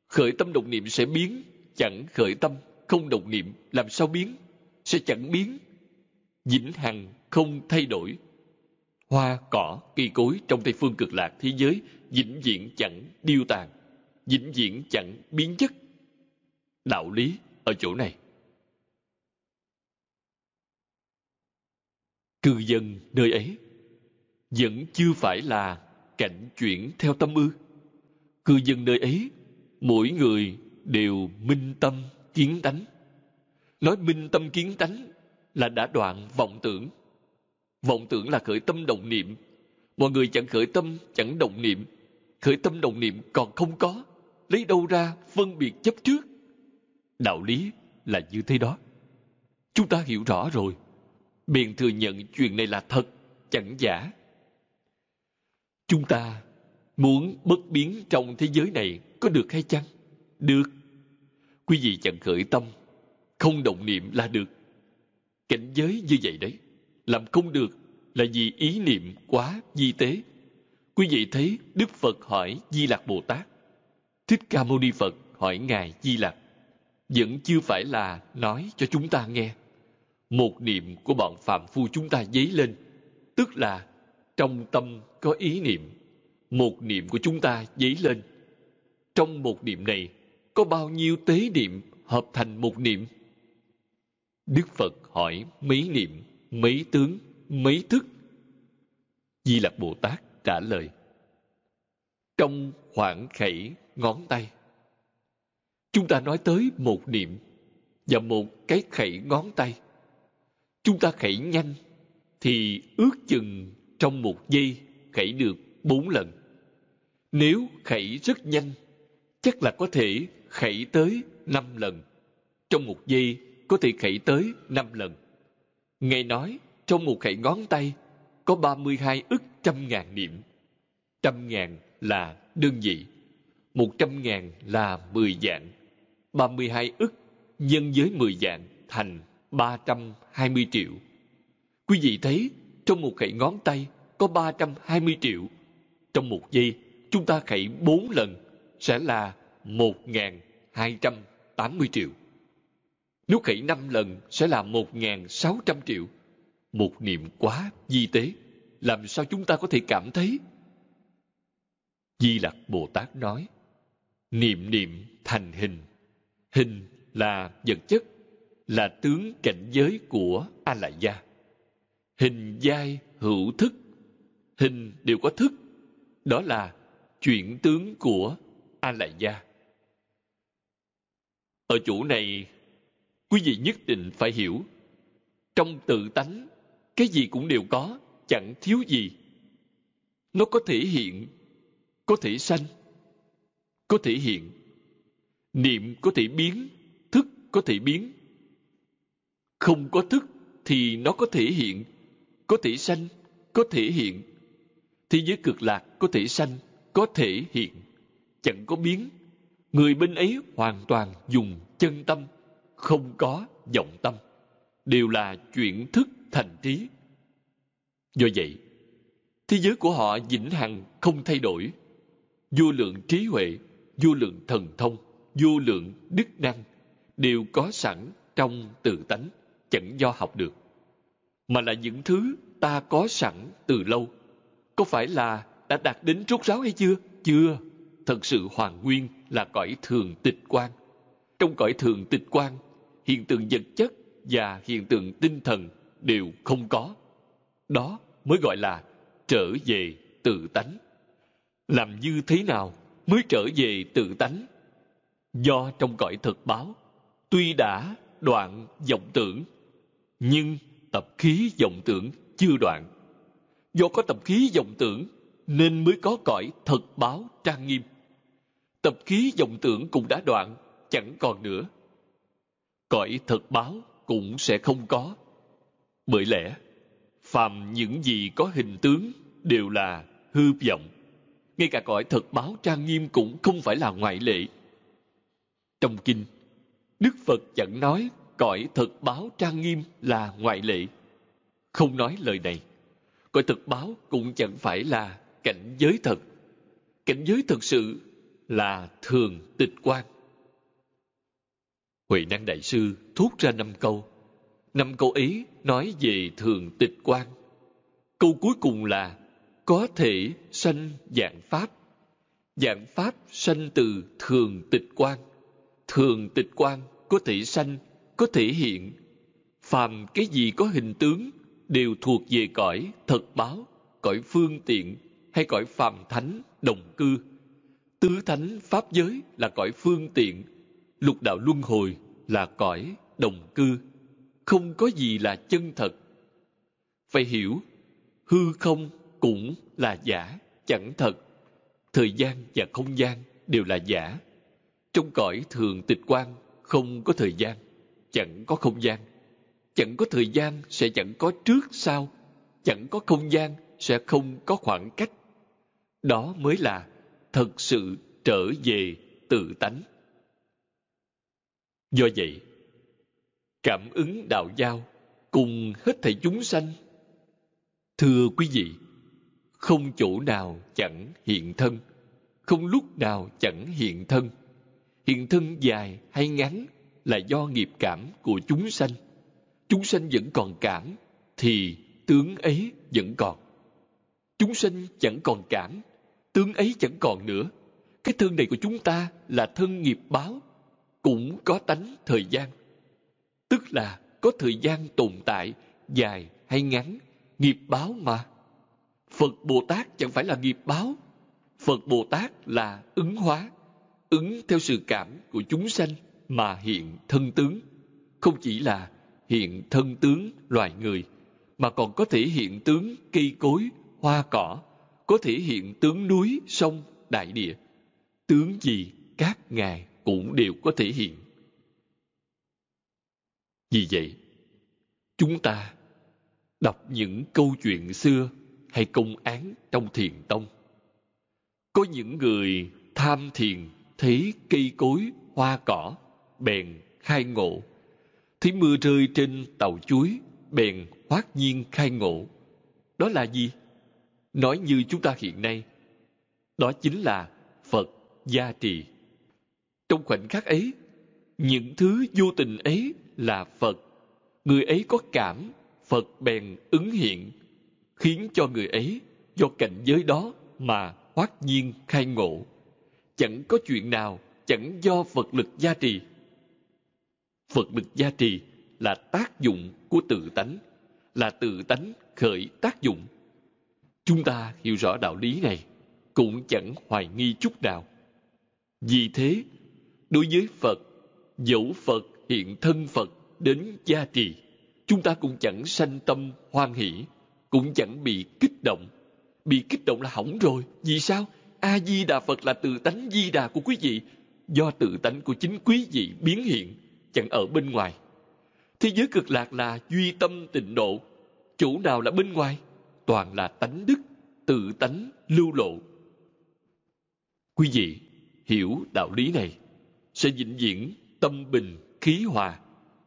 Khởi tâm đồng niệm sẽ biến, chẳng khởi tâm, không đồng niệm, làm sao biến? Sẽ chẳng biến. Vĩnh hằng không thay đổi. Hoa, cỏ, cây cối trong Tây Phương cực lạc thế giới vĩnh viễn chẳng điêu tàn, vĩnh viễn chẳng biến chất. Đạo lý ở chỗ này. Cư dân nơi ấy vẫn chưa phải là cảnh chuyển theo tâm ư cư dân nơi ấy mỗi người đều minh tâm kiến tánh nói minh tâm kiến tánh là đã đoạn vọng tưởng vọng tưởng là khởi tâm động niệm mọi người chẳng khởi tâm chẳng động niệm khởi tâm động niệm còn không có lấy đâu ra phân biệt chấp trước đạo lý là như thế đó chúng ta hiểu rõ rồi thừa nhận chuyện này là thật chẳng giả Chúng ta muốn bất biến trong thế giới này có được hay chăng? Được. Quý vị chẳng khởi tâm, không động niệm là được. Cảnh giới như vậy đấy, làm không được là vì ý niệm quá di tế. Quý vị thấy Đức Phật hỏi Di Lạc Bồ Tát, Thích Ca Mâu Ni Phật hỏi Ngài Di Lạc, vẫn chưa phải là nói cho chúng ta nghe. Một niệm của bọn phạm phu chúng ta dấy lên, tức là trong tâm có ý niệm một niệm của chúng ta dấy lên trong một niệm này có bao nhiêu tế niệm hợp thành một niệm đức phật hỏi mấy niệm mấy tướng mấy thức di lặc bồ tát trả lời trong khoảng khẩy ngón tay chúng ta nói tới một niệm và một cái khẩy ngón tay chúng ta khẩy nhanh thì ước chừng trong một giây khẩy được bốn lần. Nếu khẩy rất nhanh, chắc là có thể khẩy tới năm lần. Trong một giây có thể khẩy tới năm lần. nghe nói, trong một khẩy ngón tay có 32 ức trăm ngàn niệm. Trăm ngàn là đơn vị, một trăm ngàn là mười dạng, 32 ức nhân với mười dạng thành 320 triệu. Quý vị thấy trong một khẩy ngón tay có 320 triệu. Trong một giây, chúng ta khẩy 4 lần sẽ là 1.280 triệu. Nếu khẩy 5 lần sẽ là 1.600 triệu. Một niệm quá di tế, làm sao chúng ta có thể cảm thấy? Di Lặc Bồ Tát nói, niệm niệm thành hình. Hình là vật chất, là tướng cảnh giới của A-lại-gia hình giai hữu thức hình đều có thức đó là chuyển tướng của a la gia ở chỗ này quý vị nhất định phải hiểu trong tự tánh cái gì cũng đều có chẳng thiếu gì nó có thể hiện có thể sanh có thể hiện niệm có thể biến thức có thể biến không có thức thì nó có thể hiện có thể sanh có thể hiện thế giới cực lạc có thể sanh có thể hiện chẳng có biến người bên ấy hoàn toàn dùng chân tâm không có vọng tâm đều là chuyển thức thành trí do vậy thế giới của họ vĩnh hằng không thay đổi vô lượng trí huệ vô lượng thần thông vô lượng đức năng đều có sẵn trong tự tánh chẳng do học được mà là những thứ ta có sẵn từ lâu. Có phải là đã đạt đến rốt ráo hay chưa? Chưa. Thật sự hoàn nguyên là cõi thường tịch quan. Trong cõi thường tịch quan, hiện tượng vật chất và hiện tượng tinh thần đều không có. Đó mới gọi là trở về tự tánh. Làm như thế nào mới trở về tự tánh? Do trong cõi thực báo, tuy đã đoạn vọng tưởng, nhưng tập khí vọng tưởng chưa đoạn. Do có tập khí vọng tưởng, nên mới có cõi thật báo trang nghiêm. Tập khí vọng tưởng cũng đã đoạn, chẳng còn nữa. Cõi thật báo cũng sẽ không có. Bởi lẽ, phàm những gì có hình tướng đều là hư vọng. Ngay cả cõi thật báo trang nghiêm cũng không phải là ngoại lệ. Trong kinh, Đức Phật chẳng nói cõi thật báo trang nghiêm là ngoại lệ. Không nói lời này, cõi thật báo cũng chẳng phải là cảnh giới thật. Cảnh giới thật sự là thường tịch quan. Huệ Năng Đại Sư thốt ra năm câu. Năm câu ấy nói về thường tịch quan. Câu cuối cùng là có thể sanh dạng Pháp. Dạng Pháp sanh từ thường tịch quan. Thường tịch quan có thể sanh có thể hiện phàm cái gì có hình tướng đều thuộc về cõi thật báo cõi phương tiện hay cõi phàm thánh đồng cư tứ thánh pháp giới là cõi phương tiện lục đạo luân hồi là cõi đồng cư không có gì là chân thật phải hiểu hư không cũng là giả chẳng thật thời gian và không gian đều là giả trong cõi thường tịch quan không có thời gian chẳng có không gian chẳng có thời gian sẽ chẳng có trước sau chẳng có không gian sẽ không có khoảng cách đó mới là thật sự trở về tự tánh do vậy cảm ứng đạo giao cùng hết thảy chúng sanh thưa quý vị không chỗ nào chẳng hiện thân không lúc nào chẳng hiện thân hiện thân dài hay ngắn là do nghiệp cảm của chúng sanh. Chúng sanh vẫn còn cảm, thì tướng ấy vẫn còn. Chúng sanh chẳng còn cảm, tướng ấy chẳng còn nữa. Cái thân này của chúng ta là thân nghiệp báo, cũng có tánh thời gian. Tức là có thời gian tồn tại dài hay ngắn, nghiệp báo mà. Phật Bồ Tát chẳng phải là nghiệp báo. Phật Bồ Tát là ứng hóa, ứng theo sự cảm của chúng sanh mà hiện thân tướng. Không chỉ là hiện thân tướng loài người, mà còn có thể hiện tướng cây cối, hoa cỏ, có thể hiện tướng núi, sông, đại địa. Tướng gì các ngài cũng đều có thể hiện. Vì vậy, chúng ta đọc những câu chuyện xưa hay công án trong thiền tông. Có những người tham thiền thấy cây cối, hoa cỏ bèn khai ngộ. Thấy mưa rơi trên tàu chuối, bèn hoát nhiên khai ngộ. Đó là gì? Nói như chúng ta hiện nay, đó chính là Phật gia trì. Trong khoảnh khắc ấy, những thứ vô tình ấy là Phật. Người ấy có cảm, Phật bèn ứng hiện, khiến cho người ấy do cảnh giới đó mà hoát nhiên khai ngộ. Chẳng có chuyện nào chẳng do Phật lực gia trì Phật được gia trì là tác dụng của tự tánh, là tự tánh khởi tác dụng. Chúng ta hiểu rõ đạo lý này, cũng chẳng hoài nghi chút nào. Vì thế, đối với Phật, dẫu Phật hiện thân Phật đến gia trì, chúng ta cũng chẳng sanh tâm hoan hỷ, cũng chẳng bị kích động. Bị kích động là hỏng rồi, vì sao? A-di-đà Phật là tự tánh di đà của quý vị, do tự tánh của chính quý vị biến hiện chẳng ở bên ngoài. Thế giới cực lạc là duy tâm tịnh độ. Chủ nào là bên ngoài? Toàn là tánh đức, tự tánh, lưu lộ. Quý vị, hiểu đạo lý này sẽ vĩnh viễn tâm bình, khí hòa.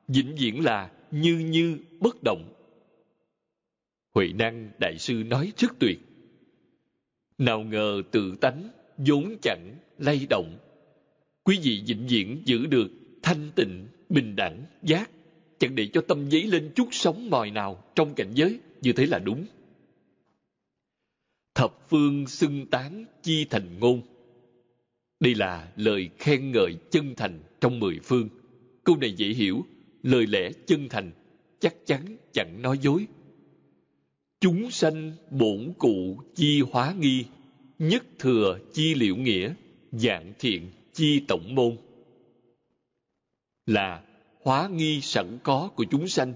Vĩnh viễn là như như bất động. Huệ năng đại sư nói rất tuyệt. Nào ngờ tự tánh vốn chẳng lay động quý vị vĩnh viễn giữ được thanh tịnh bình đẳng, giác, chẳng để cho tâm dấy lên chút sóng mòi nào trong cảnh giới, như thế là đúng. Thập phương xưng tán chi thành ngôn. Đây là lời khen ngợi chân thành trong mười phương. Câu này dễ hiểu, lời lẽ chân thành, chắc chắn chẳng nói dối. Chúng sanh bổn cụ chi hóa nghi, nhất thừa chi liệu nghĩa, dạng thiện chi tổng môn là hóa nghi sẵn có của chúng sanh,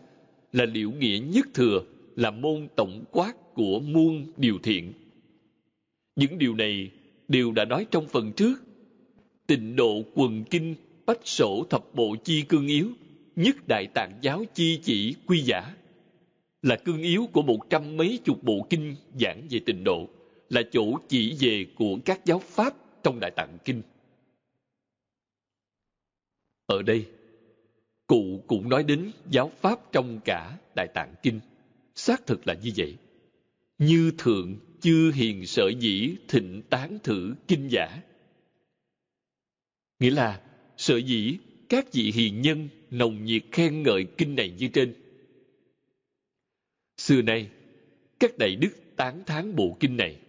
là liễu nghĩa nhất thừa, là môn tổng quát của muôn điều thiện. Những điều này đều đã nói trong phần trước. Tịnh độ quần kinh bách sổ thập bộ chi cương yếu, nhất đại tạng giáo chi chỉ quy giả, là cương yếu của một trăm mấy chục bộ kinh giảng về tịnh độ, là chỗ chỉ về của các giáo pháp trong Đại Tạng Kinh. Ở đây, Cụ cũng nói đến giáo pháp trong cả Đại Tạng Kinh. Xác thực là như vậy. Như thượng chư hiền sở dĩ thịnh tán thử kinh giả. Nghĩa là sở dĩ các vị hiền nhân nồng nhiệt khen ngợi kinh này như trên. Xưa nay, các đại đức tán thán bộ kinh này.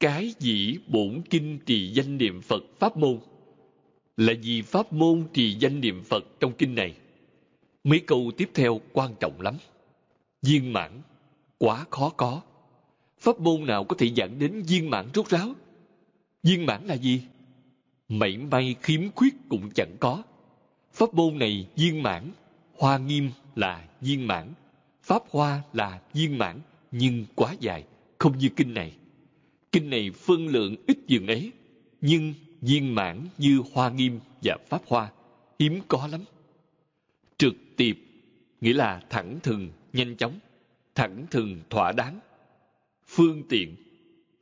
Cái dĩ bổn kinh trì danh niệm Phật Pháp môn là vì pháp môn trì danh niệm Phật trong kinh này. Mấy câu tiếp theo quan trọng lắm. Viên mãn, quá khó có. Pháp môn nào có thể dẫn đến viên mãn rốt ráo? Viên mãn là gì? Mảy may khiếm khuyết cũng chẳng có. Pháp môn này viên mãn, hoa nghiêm là viên mãn, pháp hoa là viên mãn, nhưng quá dài, không như kinh này. Kinh này phân lượng ít dường ấy, nhưng viên mãn như hoa nghiêm và pháp hoa, hiếm có lắm. Trực tiệp, nghĩa là thẳng thừng, nhanh chóng, thẳng thừng thỏa đáng. Phương tiện,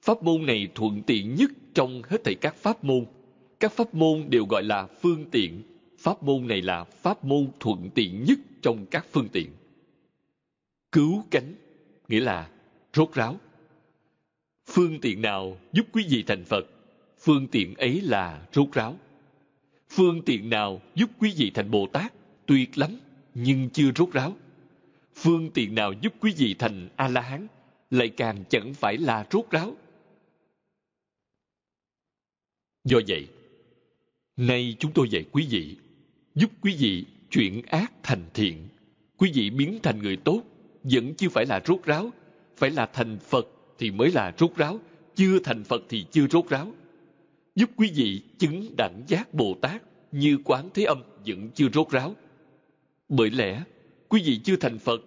pháp môn này thuận tiện nhất trong hết thảy các pháp môn. Các pháp môn đều gọi là phương tiện, pháp môn này là pháp môn thuận tiện nhất trong các phương tiện. Cứu cánh, nghĩa là rốt ráo. Phương tiện nào giúp quý vị thành Phật phương tiện ấy là rốt ráo. Phương tiện nào giúp quý vị thành Bồ Tát, tuyệt lắm, nhưng chưa rốt ráo. Phương tiện nào giúp quý vị thành A-la-hán, lại càng chẳng phải là rốt ráo. Do vậy, nay chúng tôi dạy quý vị, giúp quý vị chuyển ác thành thiện. Quý vị biến thành người tốt, vẫn chưa phải là rốt ráo, phải là thành Phật thì mới là rốt ráo, chưa thành Phật thì chưa rốt ráo giúp quý vị chứng đẳng giác Bồ Tát như quán thế âm vẫn chưa rốt ráo. Bởi lẽ, quý vị chưa thành Phật,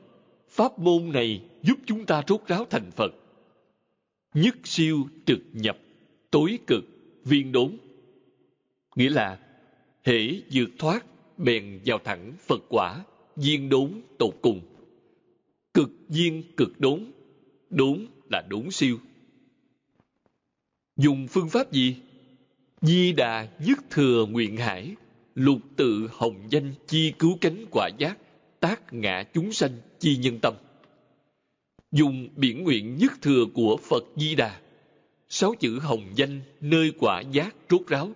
pháp môn này giúp chúng ta rốt ráo thành Phật. Nhất siêu trực nhập, tối cực, viên đốn. Nghĩa là, hễ vượt thoát, bèn vào thẳng Phật quả, viên đốn tột cùng. Cực viên cực đốn, đốn là đốn siêu. Dùng phương pháp gì? Di đà nhất thừa nguyện hải, lục tự hồng danh chi cứu cánh quả giác, tác ngã chúng sanh chi nhân tâm. Dùng biển nguyện nhất thừa của Phật Di Đà, sáu chữ hồng danh nơi quả giác rốt ráo,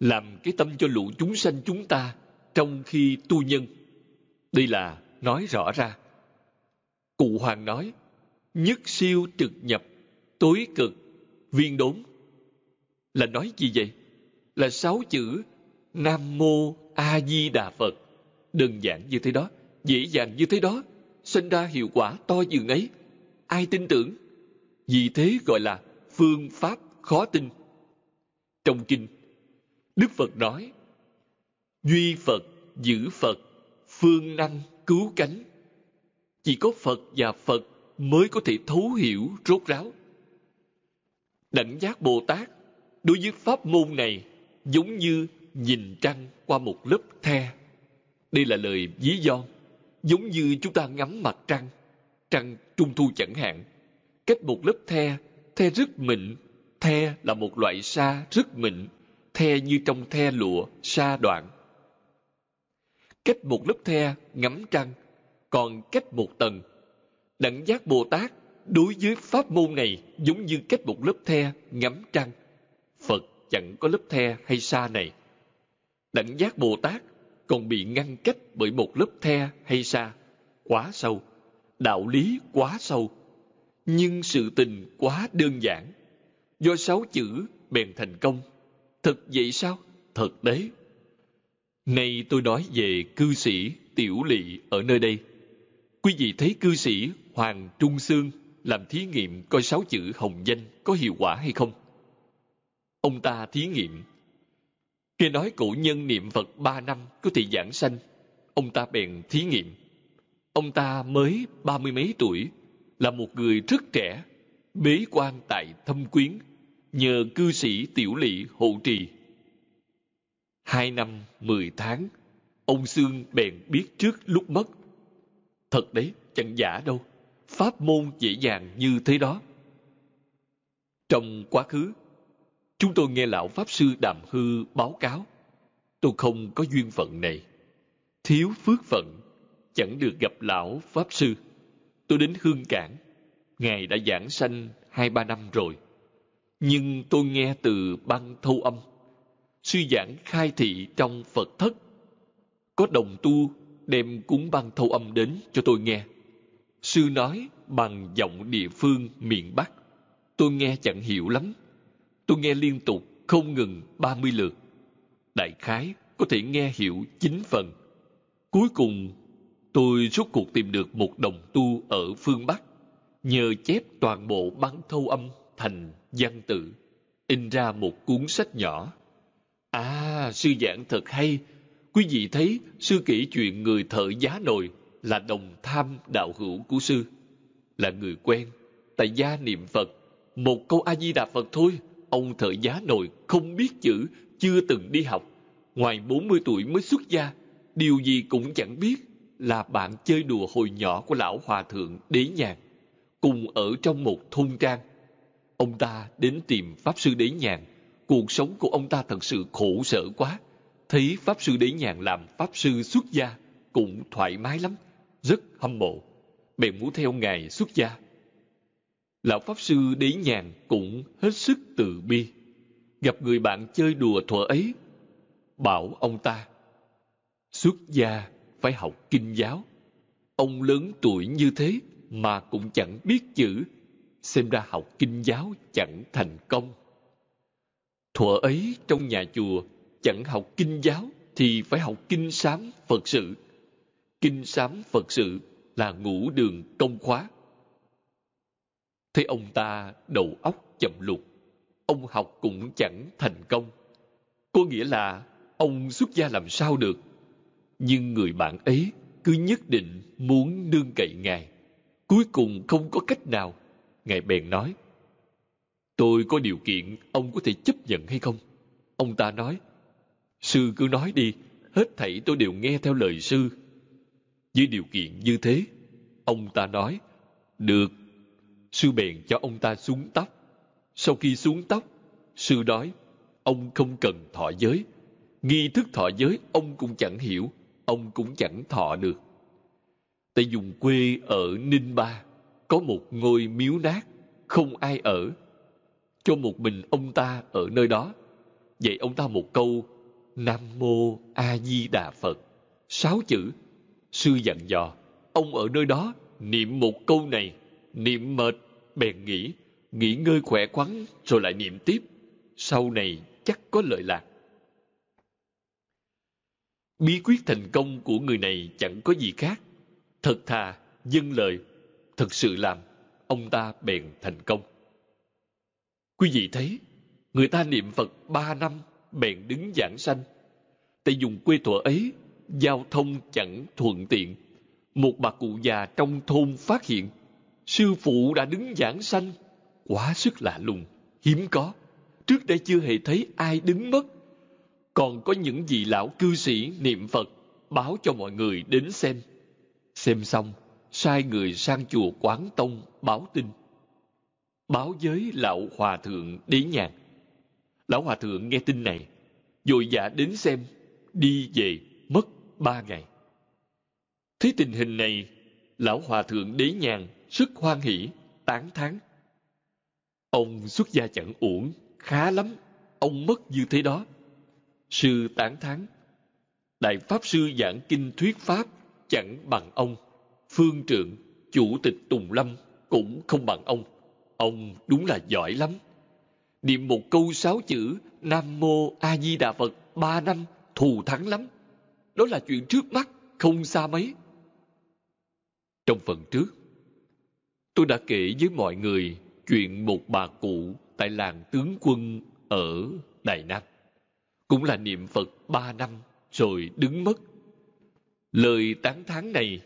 làm cái tâm cho lũ chúng sanh chúng ta trong khi tu nhân. Đây là nói rõ ra. Cụ Hoàng nói, nhất siêu trực nhập, tối cực, viên đốn là nói gì vậy? Là sáu chữ Nam Mô A Di Đà Phật. Đơn giản như thế đó, dễ dàng như thế đó, sinh ra hiệu quả to dường ấy. Ai tin tưởng? Vì thế gọi là phương pháp khó tin. Trong kinh, Đức Phật nói, Duy Phật, giữ Phật, phương năng cứu cánh. Chỉ có Phật và Phật mới có thể thấu hiểu rốt ráo. Đảnh giác Bồ Tát đối với pháp môn này giống như nhìn trăng qua một lớp the. Đây là lời ví von, giống như chúng ta ngắm mặt trăng, trăng trung thu chẳng hạn. Cách một lớp the, the rất mịn, the là một loại sa rất mịn, the như trong the lụa, sa đoạn. Cách một lớp the ngắm trăng, còn cách một tầng. Đẳng giác Bồ Tát đối với pháp môn này giống như cách một lớp the ngắm trăng Phật chẳng có lớp the hay sa này. Đảnh giác Bồ Tát còn bị ngăn cách bởi một lớp the hay sa quá sâu, đạo lý quá sâu, nhưng sự tình quá đơn giản. Do sáu chữ bèn thành công. Thật vậy sao? Thật đấy. Nay tôi nói về cư sĩ Tiểu Lị ở nơi đây. Quý vị thấy cư sĩ Hoàng Trung Sương làm thí nghiệm coi sáu chữ hồng danh có hiệu quả hay không? Ông ta thí nghiệm. Khi nói cụ nhân niệm Phật ba năm có thể giảng sanh, ông ta bèn thí nghiệm. Ông ta mới ba mươi mấy tuổi, là một người rất trẻ, bế quan tại thâm quyến, nhờ cư sĩ tiểu lỵ hộ trì. Hai năm, mười tháng, ông xương bèn biết trước lúc mất. Thật đấy, chẳng giả đâu. Pháp môn dễ dàng như thế đó. Trong quá khứ, Chúng tôi nghe lão Pháp Sư Đàm Hư báo cáo. Tôi không có duyên phận này. Thiếu phước phận, chẳng được gặp lão Pháp Sư. Tôi đến Hương Cảng. Ngài đã giảng sanh hai ba năm rồi. Nhưng tôi nghe từ băng thâu âm, sư giảng khai thị trong Phật thất. Có đồng tu đem cúng băng thâu âm đến cho tôi nghe. Sư nói bằng giọng địa phương miền Bắc. Tôi nghe chẳng hiểu lắm, tôi nghe liên tục, không ngừng 30 lượt. Đại khái có thể nghe hiểu 9 phần. Cuối cùng, tôi suốt cuộc tìm được một đồng tu ở phương Bắc, nhờ chép toàn bộ băng thâu âm thành văn tự, in ra một cuốn sách nhỏ. À, sư giảng thật hay. Quý vị thấy sư kể chuyện người thợ giá nồi là đồng tham đạo hữu của sư. Là người quen, tại gia niệm Phật, một câu A-di-đà Phật thôi – Ông thợ giá nội không biết chữ, chưa từng đi học. Ngoài 40 tuổi mới xuất gia, điều gì cũng chẳng biết là bạn chơi đùa hồi nhỏ của lão hòa thượng Đế Nhàn, cùng ở trong một thôn trang. Ông ta đến tìm Pháp Sư Đế Nhàn, cuộc sống của ông ta thật sự khổ sở quá. Thấy Pháp Sư Đế Nhàn làm Pháp Sư xuất gia cũng thoải mái lắm, rất hâm mộ. Bèn muốn theo Ngài xuất gia Lão Pháp Sư Đế Nhàn cũng hết sức từ bi. Gặp người bạn chơi đùa thuở ấy, bảo ông ta, xuất gia phải học kinh giáo. Ông lớn tuổi như thế mà cũng chẳng biết chữ, xem ra học kinh giáo chẳng thành công. Thuở ấy trong nhà chùa, chẳng học kinh giáo thì phải học kinh sám Phật sự. Kinh sám Phật sự là ngũ đường công khóa Thế ông ta đầu óc chậm lụt. Ông học cũng chẳng thành công. Có nghĩa là ông xuất gia làm sao được. Nhưng người bạn ấy cứ nhất định muốn nương cậy Ngài. Cuối cùng không có cách nào. Ngài bèn nói, Tôi có điều kiện ông có thể chấp nhận hay không? Ông ta nói, Sư cứ nói đi, hết thảy tôi đều nghe theo lời sư. Với điều kiện như thế, ông ta nói, Được, sư bèn cho ông ta xuống tóc. Sau khi xuống tóc, sư nói, ông không cần thọ giới. Nghi thức thọ giới ông cũng chẳng hiểu, ông cũng chẳng thọ được. Tại dùng quê ở Ninh Ba, có một ngôi miếu nát, không ai ở. Cho một mình ông ta ở nơi đó. Dạy ông ta một câu, Nam Mô A Di Đà Phật. Sáu chữ, sư dặn dò, ông ở nơi đó niệm một câu này niệm mệt, bèn nghỉ, nghỉ ngơi khỏe khoắn rồi lại niệm tiếp. Sau này chắc có lợi lạc. Bí quyết thành công của người này chẳng có gì khác. Thật thà, dâng lời, thật sự làm, ông ta bèn thành công. Quý vị thấy, người ta niệm Phật ba năm bèn đứng giảng sanh. Tại dùng quê thuở ấy, giao thông chẳng thuận tiện. Một bà cụ già trong thôn phát hiện sư phụ đã đứng giảng sanh quá sức lạ lùng hiếm có trước đây chưa hề thấy ai đứng mất còn có những vị lão cư sĩ niệm phật báo cho mọi người đến xem xem xong sai người sang chùa quán tông báo tin báo giới lão hòa thượng đế nhàn lão hòa thượng nghe tin này vội vã đến xem đi về mất ba ngày thấy tình hình này lão hòa thượng đế nhàn rất hoan hỷ, tán thán. Ông xuất gia chẳng uổng, khá lắm, ông mất như thế đó. Sư tán thán. Đại Pháp Sư giảng kinh thuyết Pháp chẳng bằng ông. Phương trượng, chủ tịch Tùng Lâm cũng không bằng ông. Ông đúng là giỏi lắm. Niệm một câu sáu chữ Nam Mô A Di Đà Phật ba năm thù thắng lắm. Đó là chuyện trước mắt, không xa mấy. Trong phần trước, Tôi đã kể với mọi người chuyện một bà cụ tại làng tướng quân ở Đài Nam. Cũng là niệm Phật ba năm rồi đứng mất. Lời tán thán này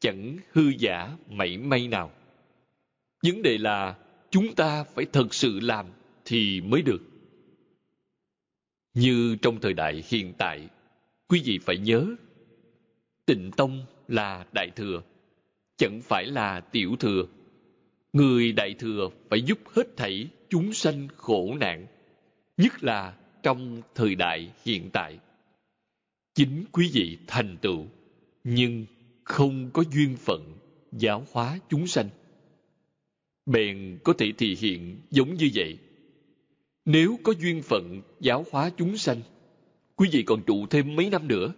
chẳng hư giả mảy may nào. Vấn đề là chúng ta phải thật sự làm thì mới được. Như trong thời đại hiện tại, quý vị phải nhớ, tịnh tông là đại thừa, chẳng phải là tiểu thừa Người Đại Thừa phải giúp hết thảy chúng sanh khổ nạn, nhất là trong thời đại hiện tại. Chính quý vị thành tựu, nhưng không có duyên phận giáo hóa chúng sanh. Bèn có thể thể hiện giống như vậy. Nếu có duyên phận giáo hóa chúng sanh, quý vị còn trụ thêm mấy năm nữa,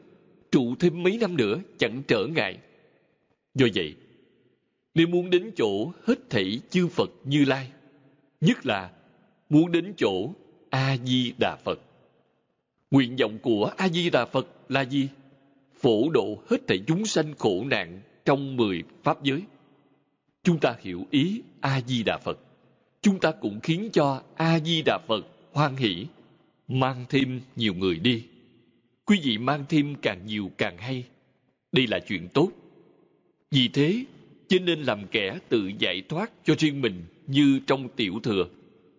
trụ thêm mấy năm nữa chẳng trở ngại. Do vậy, nếu muốn đến chỗ hết thảy chư Phật Như Lai, nhất là muốn đến chỗ A-di-đà Phật. Nguyện vọng của A-di-đà Phật là gì? Phổ độ hết thảy chúng sanh khổ nạn trong mười Pháp giới. Chúng ta hiểu ý A-di-đà Phật. Chúng ta cũng khiến cho A-di-đà Phật hoan hỷ, mang thêm nhiều người đi. Quý vị mang thêm càng nhiều càng hay. Đây là chuyện tốt. Vì thế, chứ nên làm kẻ tự giải thoát cho riêng mình như trong tiểu thừa,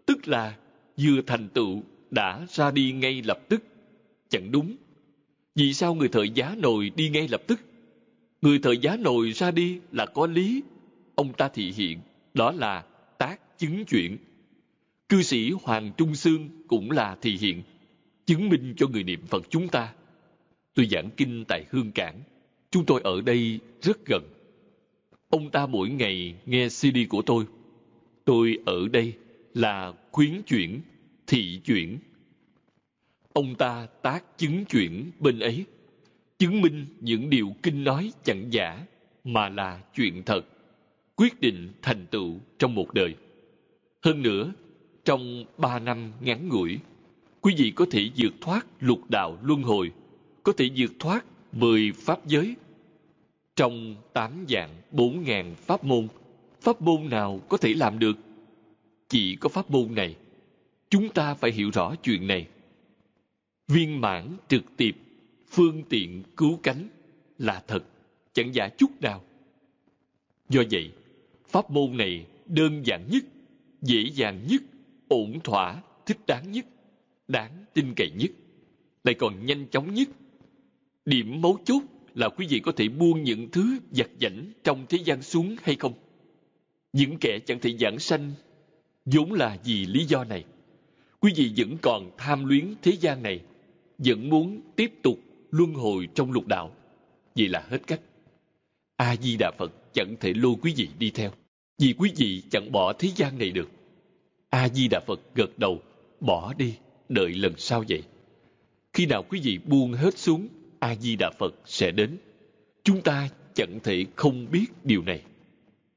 tức là vừa thành tựu đã ra đi ngay lập tức. Chẳng đúng. Vì sao người thợ giá nồi đi ngay lập tức? Người thợ giá nồi ra đi là có lý. Ông ta thị hiện, đó là tác chứng chuyện. Cư sĩ Hoàng Trung Sương cũng là thị hiện, chứng minh cho người niệm Phật chúng ta. Tôi giảng kinh tại Hương Cảng. Chúng tôi ở đây rất gần. Ông ta mỗi ngày nghe CD của tôi. Tôi ở đây là khuyến chuyển, thị chuyển. Ông ta tác chứng chuyển bên ấy, chứng minh những điều kinh nói chẳng giả mà là chuyện thật, quyết định thành tựu trong một đời. Hơn nữa, trong ba năm ngắn ngủi, quý vị có thể vượt thoát lục đạo luân hồi, có thể vượt thoát mười pháp giới, trong tám dạng bốn ngàn pháp môn, pháp môn nào có thể làm được? Chỉ có pháp môn này. Chúng ta phải hiểu rõ chuyện này. Viên mãn trực tiếp, phương tiện cứu cánh là thật, chẳng giả chút nào. Do vậy, pháp môn này đơn giản nhất, dễ dàng nhất, ổn thỏa, thích đáng nhất, đáng tin cậy nhất, lại còn nhanh chóng nhất. Điểm mấu chốt là quý vị có thể buông những thứ giặt giảnh trong thế gian xuống hay không? Những kẻ chẳng thể giảng sanh vốn là vì lý do này. Quý vị vẫn còn tham luyến thế gian này, vẫn muốn tiếp tục luân hồi trong lục đạo. Vậy là hết cách. A-di-đà Phật chẳng thể lôi quý vị đi theo, vì quý vị chẳng bỏ thế gian này được. A-di-đà Phật gật đầu, bỏ đi, đợi lần sau vậy. Khi nào quý vị buông hết xuống A Di Đà Phật sẽ đến. Chúng ta chẳng thể không biết điều này.